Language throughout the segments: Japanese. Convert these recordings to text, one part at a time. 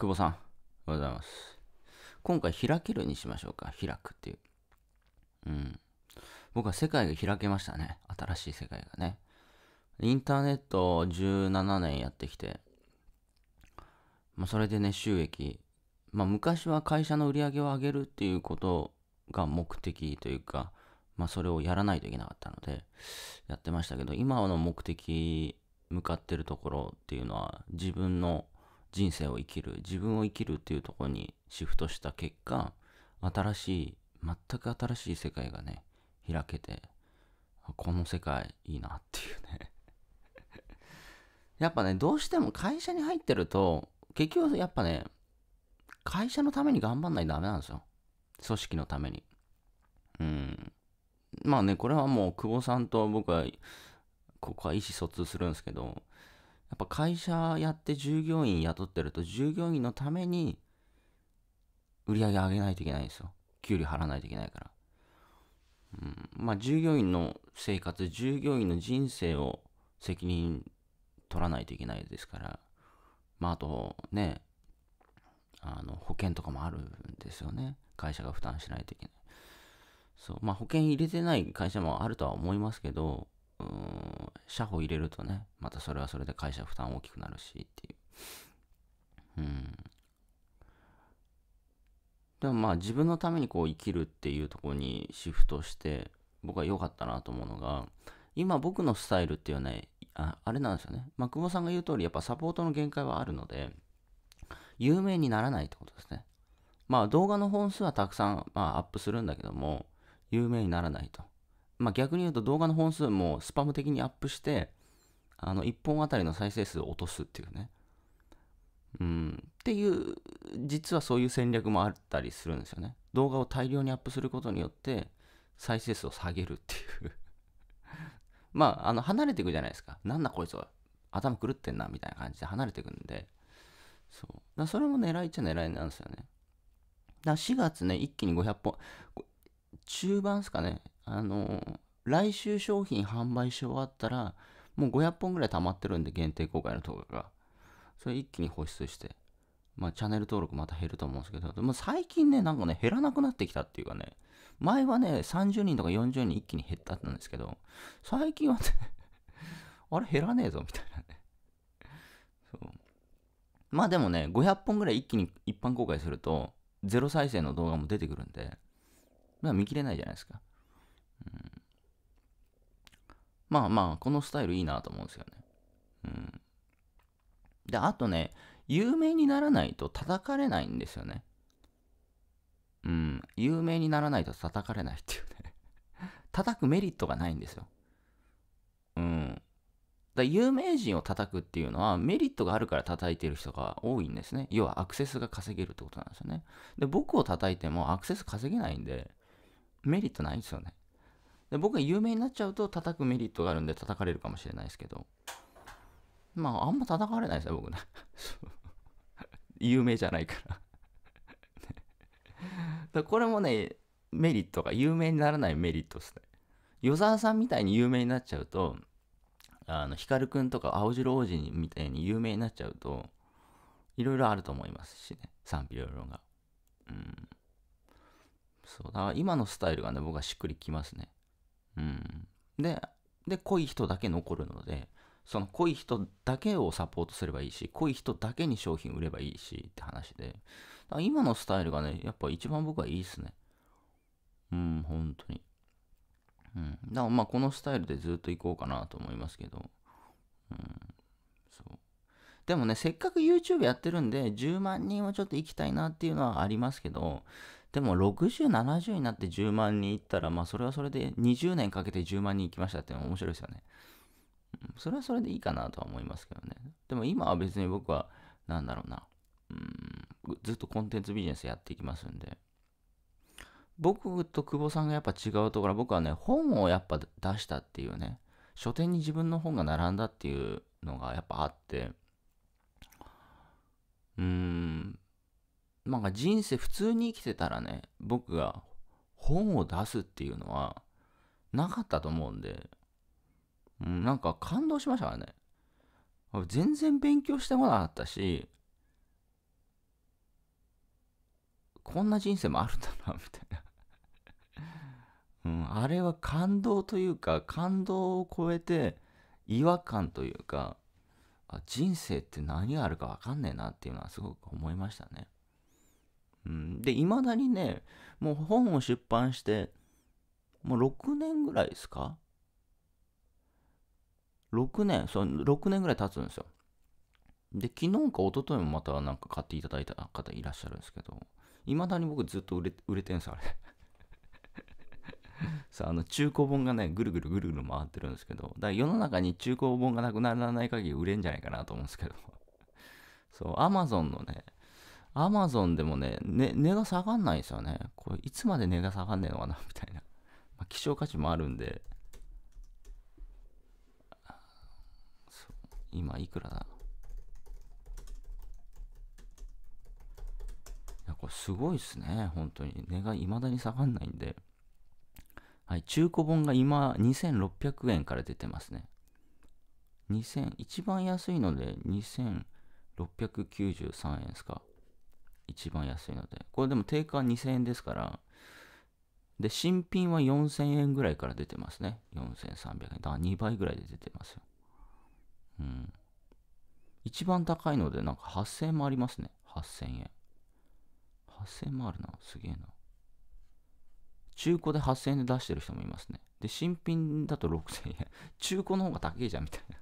久保さん、おはようございます。今回、開けるにしましょうか。開くっていう。うん。僕は世界が開けましたね。新しい世界がね。インターネット17年やってきて、まあ、それでね、収益。まあ、昔は会社の売り上げを上げるっていうことが目的というか、まあ、それをやらないといけなかったので、やってましたけど、今の目的、向かってるところっていうのは、自分の人生を生きる自分を生きるっていうところにシフトした結果新しい全く新しい世界がね開けてこの世界いいなっていうね やっぱねどうしても会社に入ってると結局やっぱね会社のために頑張んないとダメなんですよ組織のためにうんまあねこれはもう久保さんと僕はここは意思疎通するんですけどやっぱ会社やって従業員雇ってると従業員のために売り上げ上げないといけないんですよ給料払わないといけないから、うん、まあ従業員の生活従業員の人生を責任取らないといけないですからまああとねあの保険とかもあるんですよね会社が負担しないといけないそうまあ保険入れてない会社もあるとは思いますけどうん社保入れるとねまたそれはそれで会社負担大きくなるしっていううんでもまあ自分のためにこう生きるっていうところにシフトして僕は良かったなと思うのが今僕のスタイルっていうのはねああれなんですよね、まあ、久保さんが言う通りやっぱサポートの限界はあるので有名にならないってことですねまあ動画の本数はたくさん、まあ、アップするんだけども有名にならないとまあ、逆に言うと動画の本数もスパム的にアップして、あの、1本あたりの再生数を落とすっていうね。うん、っていう、実はそういう戦略もあったりするんですよね。動画を大量にアップすることによって、再生数を下げるっていう まあ、あの、離れていくじゃないですか。なんだこいつは、頭狂ってんな、みたいな感じで離れていくんで、そう。だそれも狙いっちゃ狙いなんですよね。だ4月ね、一気に500本、中盤ですかね、あの、来週商品販売し終わったら、もう500本ぐらい溜まってるんで、限定公開の動画が。それ一気に保湿して。まあ、チャンネル登録また減ると思うんですけど、でも最近ね、なんかね、減らなくなってきたっていうかね、前はね、30人とか40人一気に減ったんですけど、最近はね あれ減らねえぞ、みたいなねそう。まあでもね、500本ぐらい一気に一般公開すると、ゼロ再生の動画も出てくるんで、まあ見切れないじゃないですか。まあまあ、このスタイルいいなと思うんですよね。うん。で、あとね、有名にならないと叩かれないんですよね。うん、有名にならないと叩かれないっていうね 叩くメリットがないんですよ。うん。だ有名人を叩くっていうのはメリットがあるから叩いてる人が多いんですね。要はアクセスが稼げるってことなんですよね。で、僕を叩いてもアクセス稼げないんで、メリットないんですよね。で僕が有名になっちゃうと叩くメリットがあるんで叩かれるかもしれないですけどまああんま叩かれないですね僕ね 有名じゃないからだこれもねメリットが有名にならないメリットですね与沢さんみたいに有名になっちゃうとあの光くんとか青白王子みたいに有名になっちゃうといろいろあると思いますしね賛否両論がうんそうだ今のスタイルがね僕はしっくりきますねうん。で、で、濃い人だけ残るので、その濃い人だけをサポートすればいいし、濃い人だけに商品売ればいいしって話で、だから今のスタイルがね、やっぱ一番僕はいいっすね。うん、本当に。うん。だからまあこのスタイルでずっと行こうかなと思いますけど、うん、そう。でもね、せっかく YouTube やってるんで、10万人はちょっと行きたいなっていうのはありますけど、でも60、70になって10万人いったら、まあそれはそれで20年かけて10万人行きましたっての面白いですよね。それはそれでいいかなとは思いますけどね。でも今は別に僕は、なんだろうな。うん、ずっとコンテンツビジネスやっていきますんで。僕と久保さんがやっぱ違うところ僕はね、本をやっぱ出したっていうね、書店に自分の本が並んだっていうのがやっぱあって、うーん、なんか人生普通に生きてたらね、僕が本を出すっていうのはなかったと思うんで、うん、なんか感動しましたからね。全然勉強してこなかったし、こんな人生もあるんだな、みたいなうん、あれは感動というか、感動を超えて違和感というか、人生って何があるか分かんねえなっていうのはすごく思いましたね。うん、で、いまだにね、もう本を出版して、もう6年ぐらいですか ?6 年、そう、6年ぐらい経つんですよ。で、昨日か一昨日もまたなんか買っていただいた方いらっしゃるんですけど、いまだに僕ずっと売れ売れてんす、あれ。さ あ、あの、中古本がね、ぐるぐるぐるぐる回ってるんですけど、だから世の中に中古本がなくならない限り売れんじゃないかなと思うんですけど、そう、アマゾンのね、アマゾンでもね、ね値が下がんないんですよね。これ、いつまで値が下がんねえのかな みたいな。まあ、希少価値もあるんで。今、いくらだいや、これ、すごいっすね。本当に。値がいまだに下がんないんで。はい、中古本が今、2600円から出てますね。2000、一番安いので、2693円ですか。一番安いので。これでも定価2000円ですから、で、新品は4000円ぐらいから出てますね。4300円。だから2倍ぐらいで出てますよ。うん。一番高いので、なんか8000円もありますね。8000円。8000円もあるな。すげえな。中古で8000円で出してる人もいますね。で、新品だと6000円。中古の方が高いじゃん、みたいな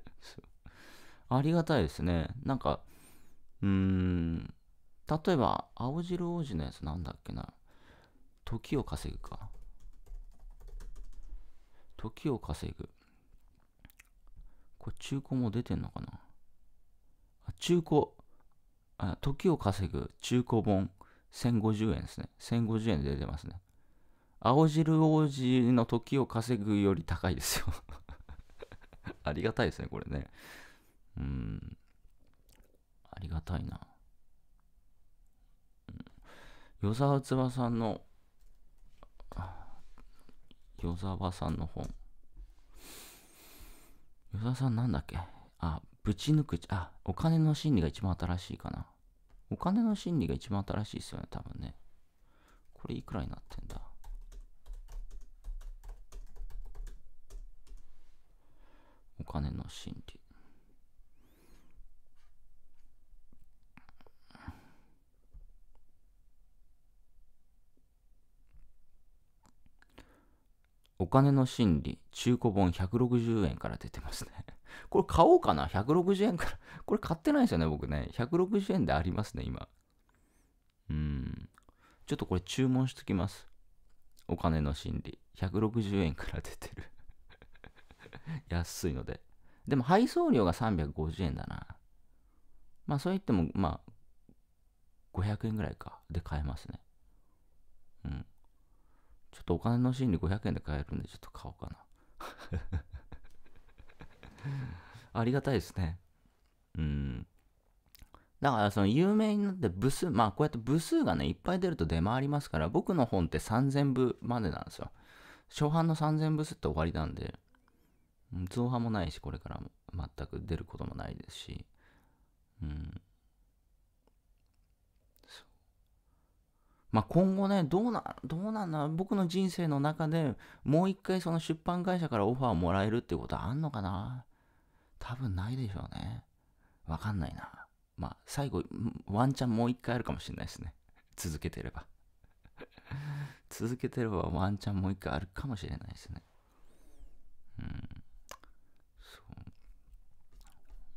ありがたいですね。なんか、うーん、例えば、青汁王子のやつなんだっけな。時を稼ぐか。時を稼ぐ。これ中古も出てんのかなあ中古あ、時を稼ぐ中古本1050円ですね。1050円で出てますね。青汁王子の時を稼ぐより高いですよ ありがたいですね、これね。うん。ありがたいな。与沢翼さんの、与沢さんの本。与沢さんなんだっけあ、ぶち抜く、あ、お金の心理が一番新しいかな。お金の心理が一番新しいですよね、多分ね。これいくらになってんだお金の心理。お金の心理、中古本160円から出てますね。これ買おうかな ?160 円から。これ買ってないですよね、僕ね。160円でありますね、今。うん。ちょっとこれ注文しときます。お金の心理。160円から出てる 安いので。でも配送料が350円だな。まあそう言っても、まあ、500円ぐらいか。で買えますね。ちょっとお金の心理500円で買えるんで、ちょっと買おうかな。ありがたいですね。うん。だからその有名になって部数、まあこうやって部数がね、いっぱい出ると出回りますから、僕の本って3000部までなんですよ。初版の3000部数って終わりなんで、増版もないし、これからも全く出ることもないですし、うん。まあ、今後ね、どうな、どうなんだ、僕の人生の中でもう一回その出版会社からオファーをもらえるってことはあんのかな多分ないでしょうね。わかんないな。まあ、最後、ワンチャンもう一回あるかもしれないですね。続けてれば 続けてればワンチャンもう一回あるかもしれないですね。うん。そ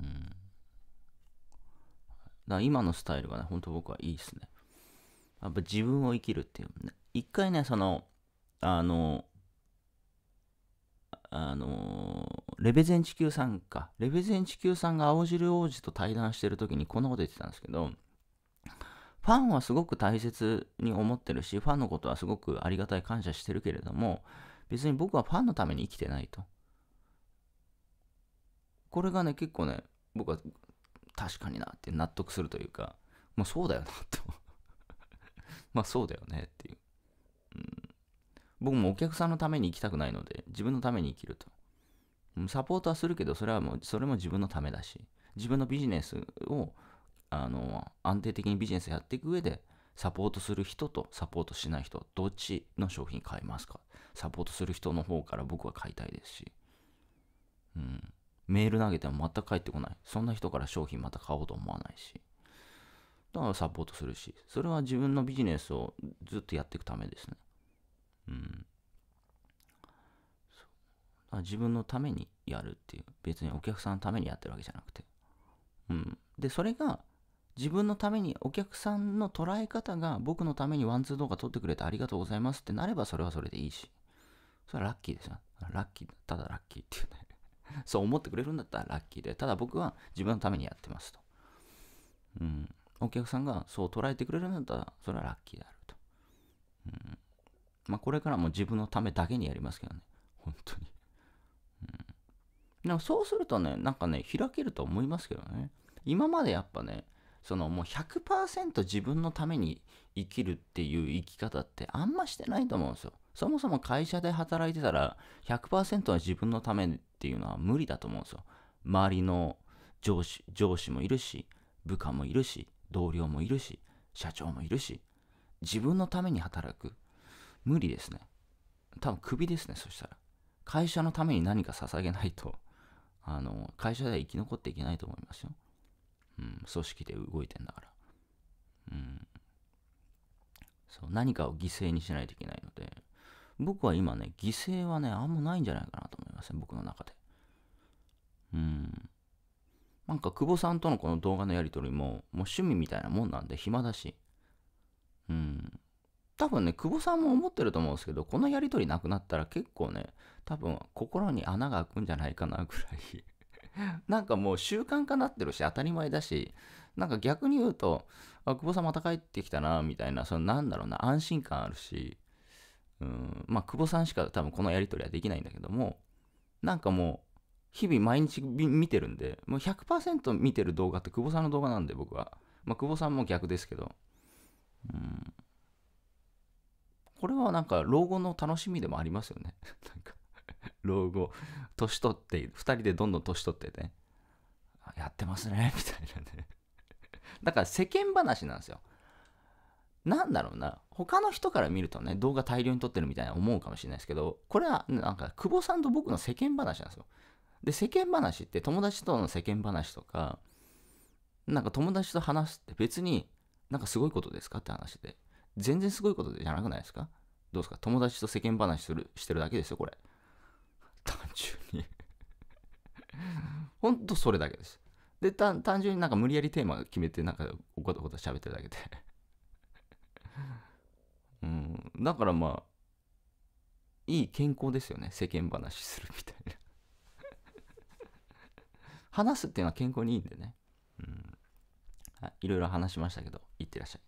う。うん。だ今のスタイルがね、ほんと僕はいいですね。やっぱ自分を生きるっていう、ね、一回ね、その、あの、あのレベゼン地球さんか、レベゼン地球さんが青汁王子と対談してる時にこんなこと言ってたんですけど、ファンはすごく大切に思ってるし、ファンのことはすごくありがたい感謝してるけれども、別に僕はファンのために生きてないと。これがね、結構ね、僕は確かになって納得するというか、もうそうだよなとまあそうだよねっていう、うん。僕もお客さんのために生きたくないので、自分のために生きると。サポートはするけど、それはもう、それも自分のためだし、自分のビジネスを、あの、安定的にビジネスやっていく上で、サポートする人とサポートしない人、どっちの商品買いますかサポートする人の方から僕は買いたいですし、うん、メール投げても全く返ってこない。そんな人から商品また買おうと思わないし、だサポートするし、それは自分のビジネスをずっとやっていくためですね。うん。自分のためにやるっていう。別にお客さんのためにやってるわけじゃなくて。うん。で、それが自分のためにお客さんの捉え方が僕のためにワンツー動画撮ってくれてありがとうございますってなればそれはそれでいいし。それはラッキーですよ。ラッキー、ただラッキーっていうね。そう思ってくれるんだったらラッキーで、ただ僕は自分のためにやってますと。うん。お客さんがそう捉えてくれるんだったら、それはラッキーであると。うん。まあ、これからも自分のためだけにやりますけどね。本当に。うん。でもそうするとね、なんかね、開けると思いますけどね。今までやっぱね、そのもう100%自分のために生きるっていう生き方ってあんましてないと思うんですよ。そもそも会社で働いてたら100%は自分のためっていうのは無理だと思うんですよ。周りの上司上司もいるし、部下もいるし、同僚もいるし、社長もいるし、自分のために働く。無理ですね。多分クビですね、そしたら。会社のために何か捧げないと、あの、会社では生き残っていけないと思いますよ。うん、組織で動いてんだから。うん。そう、何かを犠牲にしないといけないので、僕は今ね、犠牲はね、あんまないんじゃないかなと思いますね、僕の中で。うん。なんか久保さんとのこの動画のやりとりも、もう趣味みたいなもんなんで暇だし。うん。多分ね、久保さんも思ってると思うんですけど、このやりとりなくなったら結構ね、多分心に穴が開くんじゃないかなぐらい なんかもう習慣化なってるし当たり前だし、なんか逆に言うと、あ、久保さんまた帰ってきたな、みたいな、そのなんだろうな、安心感あるし、うん、まあ久保さんしか多分このやりとりはできないんだけども、なんかもう、日々毎日見てるんで、もう100%見てる動画って久保さんの動画なんで僕は。まあ、久保さんも逆ですけど。うん。これはなんか老後の楽しみでもありますよね。なんか、老後、年取って、2人でどんどん年取ってね、やってますね、みたいなね。だから世間話なんですよ。なんだろうな、他の人から見るとね、動画大量に撮ってるみたいな思うかもしれないですけど、これはなんか久保さんと僕の世間話なんですよ。で、世間話って友達との世間話とか、なんか友達と話すって別になんかすごいことですかって話で。全然すごいことじゃなくないですかどうですか友達と世間話するしてるだけですよ、これ。単純にほんとそれだけです。で、単純になんか無理やりテーマ決めて、なんかおこたこた喋ってるだけで うん。だからまあ、いい健康ですよね。世間話するみたいな話すっていうのは健康にいいんでね。うん。いろいろ話しましたけど、いってらっしゃい。